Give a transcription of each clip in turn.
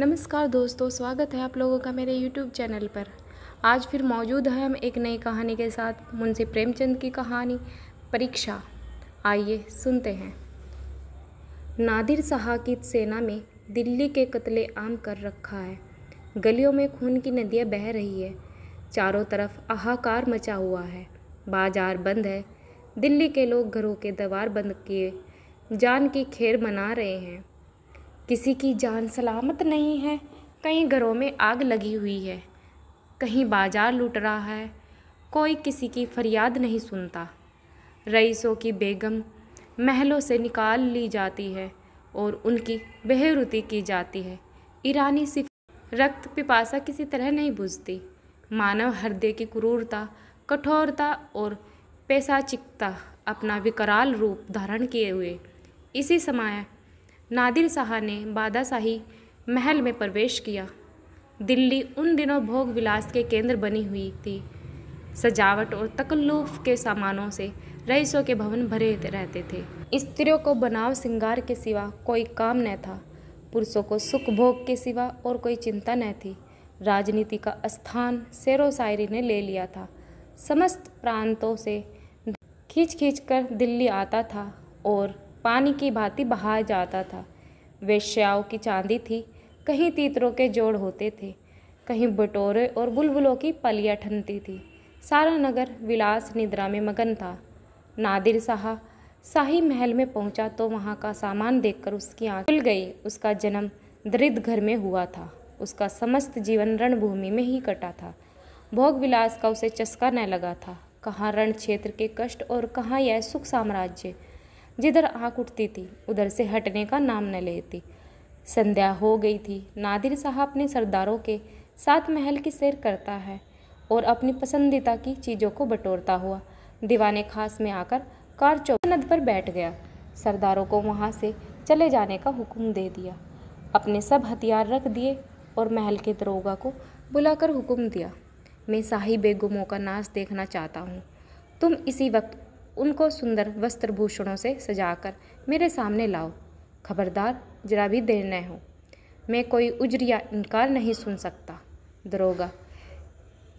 नमस्कार दोस्तों स्वागत है आप लोगों का मेरे यूट्यूब चैनल पर आज फिर मौजूद हैं हम एक नई कहानी के साथ मुंशी प्रेमचंद की कहानी परीक्षा आइए सुनते हैं नादिर शाह की सेना में दिल्ली के कत्ले आम कर रखा है गलियों में खून की नदियाँ बह रही है चारों तरफ हाहाकार मचा हुआ है बाजार बंद है दिल्ली के लोग घरों के दवार बंद किए जान की खेर मना रहे हैं किसी की जान सलामत नहीं है कई घरों में आग लगी हुई है कहीं बाजार लूट रहा है कोई किसी की फरियाद नहीं सुनता रईसों की बेगम महलों से निकाल ली जाती है और उनकी बेहरुति की जाती है ईरानी सिफ रक्त पिपासा किसी तरह नहीं बुझती मानव हृदय की क्रूरता कठोरता और पैसाचिकता अपना विकराल रूप धारण किए हुए इसी समय नादिर शाह ने बादशाही महल में प्रवेश किया दिल्ली उन दिनों भोग विलास के केंद्र बनी हुई थी सजावट और तकल्लुफ के सामानों से रईसों के भवन भरे रहते थे स्त्रियों को बनाव श्रृंगार के सिवा कोई काम न था पुरुषों को सुख भोग के सिवा और कोई चिंता न थी राजनीति का स्थान शेरो शायरी ने ले लिया था समस्त प्रांतों से खींच खींच कर दिल्ली आता था और पानी की भांति बहा जाता था वेश्याओं की चांदी थी कहीं तीतरों के जोड़ होते थे कहीं बटोरे और बुलबुलों की पलिया ठनती थी सारा नगर विलास निद्रा में मगन था नादिर साहा शाही महल में पहुंचा तो वहां का सामान देखकर उसकी आँख खुल गई उसका जन्म दरिद्र घर में हुआ था उसका समस्त जीवन रणभूमि में ही कटा था भोग विलास का उसे चस्का न लगा था कहाँ रण क्षेत्र के कष्ट और कहाँ यह सुख साम्राज्य जिधर आँख उठती थी उधर से हटने का नाम न लेती संध्या हो गई थी नादिर साहब अपने सरदारों के साथ महल की सैर करता है और अपनी पसंदीदा की चीज़ों को बटोरता हुआ दीवाने खास में आकर कार नद पर बैठ गया सरदारों को वहाँ से चले जाने का हुक्म दे दिया अपने सब हथियार रख दिए और महल के दरोगा को बुलाकर हुक्म दिया मैं शाही बेगुमों का नाच देखना चाहता हूँ तुम इसी वक्त उनको सुंदर वस्त्र भूषणों से सजाकर मेरे सामने लाओ खबरदार जरा भी देर न हो मैं कोई उजरिया या इनकार नहीं सुन सकता दरोगा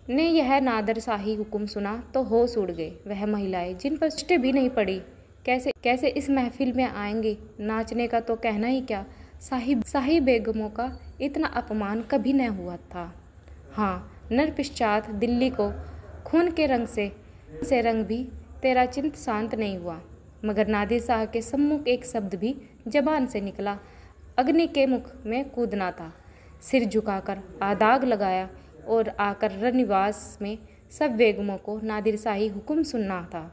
ने यह नादर शाही हुक्म सुना तो हो उड़ गए वह महिलाएं जिन पर चिट्ठे भी नहीं पड़ी कैसे कैसे इस महफिल में आएंगे नाचने का तो कहना ही क्या साहिब शाही बेगमों का इतना अपमान कभी न हुआ था हाँ नरपिश्चात दिल्ली को खून के रंग से से रंग भी तेरा चिंत शांत नहीं हुआ मगर नादिर शाह के सम्मुख एक शब्द भी जबान से निकला अग्नि के मुख में कूदना था सिर झुकाकर आदाग लगाया और आकर रनिवास में सब बेगमों को नादिर शाही हुक्म सुनना था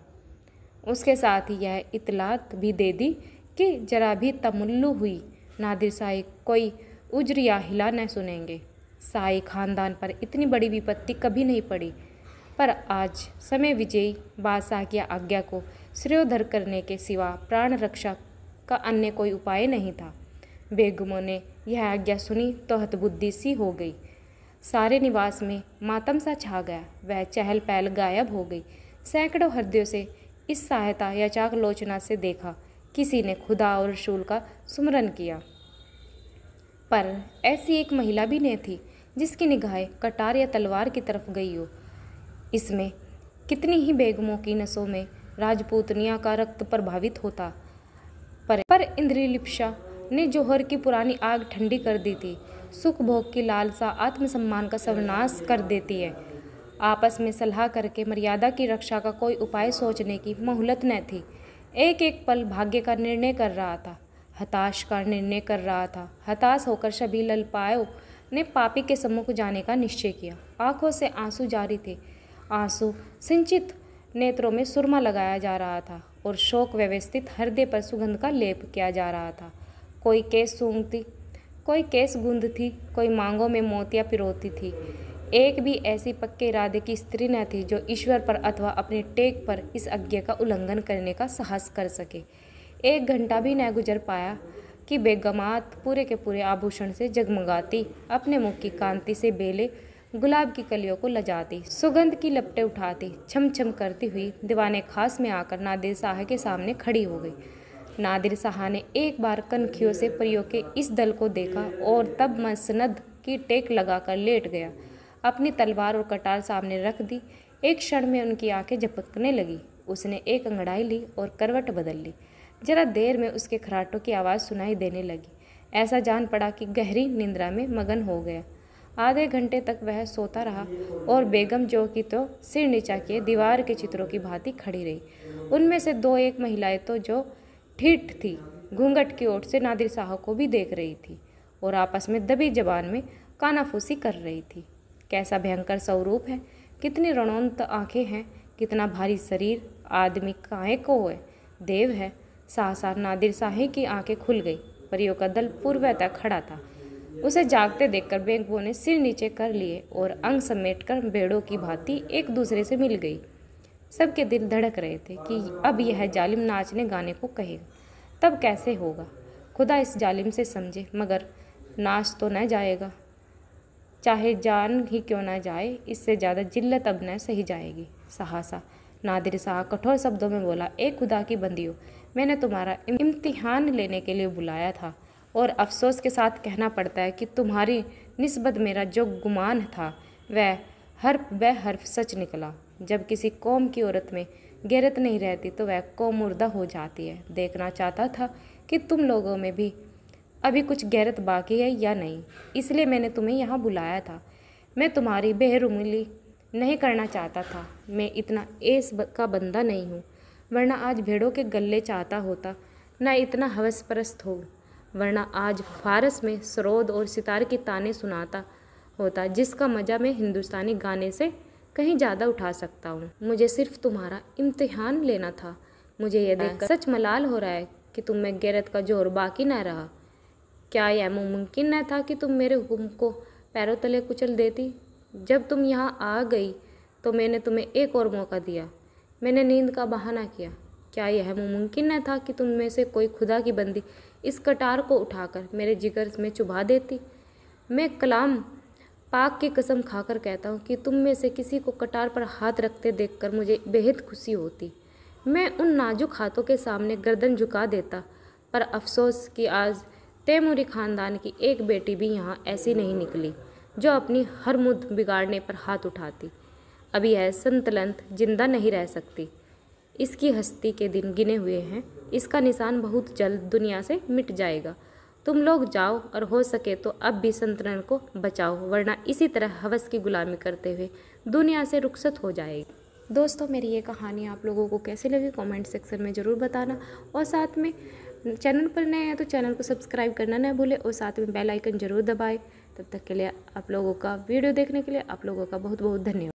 उसके साथ ही यह इतलात भी दे दी कि जरा भी तमुल्लु हुई नादिर शाही कोई उज्र हिला न सुनेंगे शाही खानदान पर इतनी बड़ी विपत्ति कभी नहीं पड़ी पर आज समय विजयी बादशाह की आज्ञा को श्रेयोधर करने के सिवा प्राण रक्षा का अन्य कोई उपाय नहीं था बेगमों ने यह आज्ञा सुनी तो हतबुद्धि सी हो गई सारे निवास में मातम सा छा गया वह चहल पहल गायब हो गई सैकड़ों हृदयों से इस सहायता या चाक लोचना से देखा किसी ने खुदा और शूल का सुमरन किया पर ऐसी एक महिला भी नहीं थी जिसकी निगाहें कटार या तलवार की तरफ गई हो इसमें कितनी ही बेगमों की नसों में राजपूतनिया का रक्त प्रभावित होता पर पर इंद्रिलिप्सा ने जौहर की पुरानी आग ठंडी कर दी थी सुख भोग की लालसा आत्मसम्मान का सर्वनाश कर देती है आपस में सलाह करके मर्यादा की रक्षा का कोई उपाय सोचने की मोहलत न थी एक एक पल भाग्य का निर्णय कर रहा था हताश का निर्णय कर रहा था हताश होकर सभी ललपायो ने पापी के सम्मुख जाने का निश्चय किया आंखों से आंसू जारी थे आंसू सिंचित नेत्रों में सुरमा लगाया जा रहा था और शोक व्यवस्थित हृदय पर सुगंध का लेप किया जा रहा था कोई केस सूंघती कोई केस गुंद थी कोई मांगों में मोतियाँ पिरोती थी एक भी ऐसी पक्के इरादे की स्त्री न थी जो ईश्वर पर अथवा अपने टेक पर इस आज्ञा का उल्लंघन करने का साहस कर सके एक घंटा भी न गुजर पाया कि बेगमात पूरे के पूरे आभूषण से जगमगाती अपने मुख की कांति से बेले गुलाब की कलियों को लजाती सुगंध की लपटें उठाती छम छम करती हुई दीवाने खास में आकर नादिर शाह के सामने खड़ी हो गई नादिर साह ने एक बार कनखियों से परियों के इस दल को देखा और तब मसनद की टेक लगाकर लेट गया अपनी तलवार और कटार सामने रख दी एक क्षण में उनकी आंखें झपकने लगी उसने एक अंगड़ाई ली और करवट बदल ली जरा देर में उसके खराटों की आवाज़ सुनाई देने लगी ऐसा जान पड़ा कि गहरी निंद्रा में मगन हो गया आधे घंटे तक वह सोता रहा और बेगम जो की तो सिर नीचा किए दीवार के चित्रों की भांति खड़ी रही उनमें से दो एक महिलाएं तो जो ठीठ थी घूंघट की ओर से नादिर साहब को भी देख रही थी और आपस में दबी जबान में कानाफूसी कर रही थी कैसा भयंकर स्वरूप है कितनी रणोन्त आँखें हैं कितना भारी शरीर आदमी काय को है देव है सहसा नादिर शाही की आंखें खुल गई परियों का दल पूर्वतः खड़ा था उसे जागते देखकर बेंगबो ने सिर नीचे कर लिए और अंग समेट कर भेड़ों की भांति एक दूसरे से मिल गई सबके दिल धड़क रहे थे कि अब यह जालिम नाचने गाने को कहेगा तब कैसे होगा खुदा इस जालिम से समझे मगर नाच तो न जाएगा चाहे जान ही क्यों ना जाए इससे ज़्यादा जिल्लत अब न सही जाएगी सहासा नादिर शाह कठोर शब्दों में बोला ए खुदा की बंदियों मैंने तुम्हारा इम्तिहान लेने के लिए बुलाया था और अफसोस के साथ कहना पड़ता है कि तुम्हारी नस्बत मेरा जो गुमान था वह हर्फ ब हर्फ सच निकला जब किसी कौम की औरत में गैरत नहीं रहती तो वह कौम मुर्दा हो जाती है देखना चाहता था कि तुम लोगों में भी अभी कुछ गैरत बाकी है या नहीं इसलिए मैंने तुम्हें यहाँ बुलाया था मैं तुम्हारी बेहरुमली नहीं करना चाहता था मैं इतना एस का बंदा नहीं हूँ वरना आज भेड़ों के गले चाहता होता ना इतना हवस परस्त हो वरना आज फारस में सरोद और सितार के ताने सुनाता होता जिसका मज़ा मैं हिंदुस्तानी गाने से कहीं ज़्यादा उठा सकता हूँ मुझे सिर्फ तुम्हारा इम्तिहान लेना था मुझे यह देख सच मलाल हो रहा है कि तुम में गैरत का जोर बाकी ना रहा क्या यह मुमकिन न था कि तुम मेरे हुक्म को पैरों तले कुचल देती जब तुम यहाँ आ गई तो मैंने तुम्हें एक और मौका दिया मैंने नींद का बहाना किया क्या यह मुमकिन न था कि तुम में से कोई खुदा की बंदी इस कटार को उठाकर मेरे जिगर में चुभा देती मैं कलाम पाक की कसम खाकर कहता हूँ कि तुम में से किसी को कटार पर हाथ रखते देखकर मुझे बेहद खुशी होती मैं उन नाजुक हाथों के सामने गर्दन झुका देता पर अफसोस कि आज तैमूरी ख़ानदान की एक बेटी भी यहाँ ऐसी नहीं निकली जो अपनी हर मुद बिगाड़ने पर हाथ उठाती अभी यह संतलंत जिंदा नहीं रह सकती इसकी हस्ती के दिन गिने हुए हैं इसका निशान बहुत जल्द दुनिया से मिट जाएगा तुम लोग जाओ और हो सके तो अब भी संतरण को बचाओ वरना इसी तरह हवस की गुलामी करते हुए दुनिया से रुखसत हो जाएगी दोस्तों मेरी ये कहानी आप लोगों को कैसी लगी कमेंट सेक्शन में ज़रूर बताना और साथ में चैनल पर नए हैं तो चैनल को सब्सक्राइब करना ना भूलें और साथ में बेल आइकन ज़रूर दबाएं तब तक के लिए आप लोगों का वीडियो देखने के लिए आप लोगों का बहुत बहुत धन्यवाद